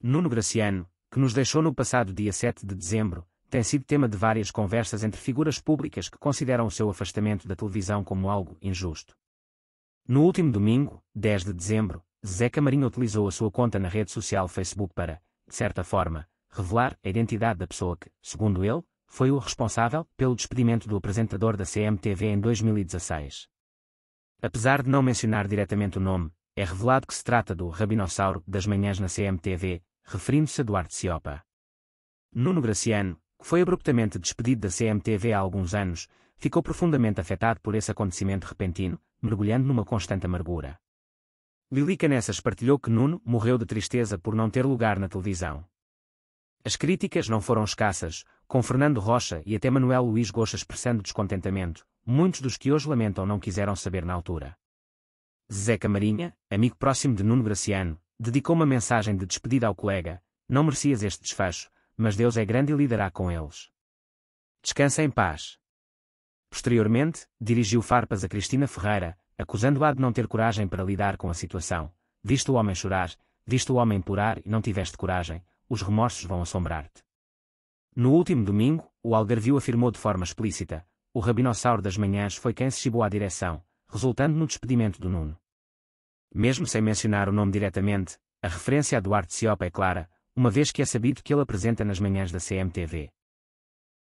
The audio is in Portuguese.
Nuno Graciano, que nos deixou no passado dia 7 de dezembro, tem sido tema de várias conversas entre figuras públicas que consideram o seu afastamento da televisão como algo injusto. No último domingo, 10 de dezembro, Zé Camarinho utilizou a sua conta na rede social Facebook para, de certa forma, revelar a identidade da pessoa que, segundo ele, foi o responsável pelo despedimento do apresentador da CMTV em 2016. Apesar de não mencionar diretamente o nome, é revelado que se trata do Rabinossauro das manhãs na CMTV, referindo-se a Duarte Ciopa. Nuno Graciano, que foi abruptamente despedido da CMTV há alguns anos, ficou profundamente afetado por esse acontecimento repentino, mergulhando numa constante amargura. Lili Canessas partilhou que Nuno morreu de tristeza por não ter lugar na televisão. As críticas não foram escassas, com Fernando Rocha e até Manuel Luís Goxa expressando descontentamento, muitos dos que hoje lamentam não quiseram saber na altura. Zeca Marinha, amigo próximo de Nuno Graciano, dedicou uma mensagem de despedida ao colega: Não merecias este desfecho, mas Deus é grande e lidará com eles. Descansa em paz. Posteriormente, dirigiu farpas a Cristina Ferreira, acusando-a de não ter coragem para lidar com a situação. Viste o homem chorar, viste o homem purar e não tiveste coragem, os remorsos vão assombrar-te. No último domingo, o Algarvio afirmou de forma explícita: o rabinossauro das manhãs foi quem se chibou à direção, resultando no despedimento do Nuno. Mesmo sem mencionar o nome diretamente, a referência a Duarte Ciopa é clara, uma vez que é sabido que ele apresenta nas manhãs da CMTV.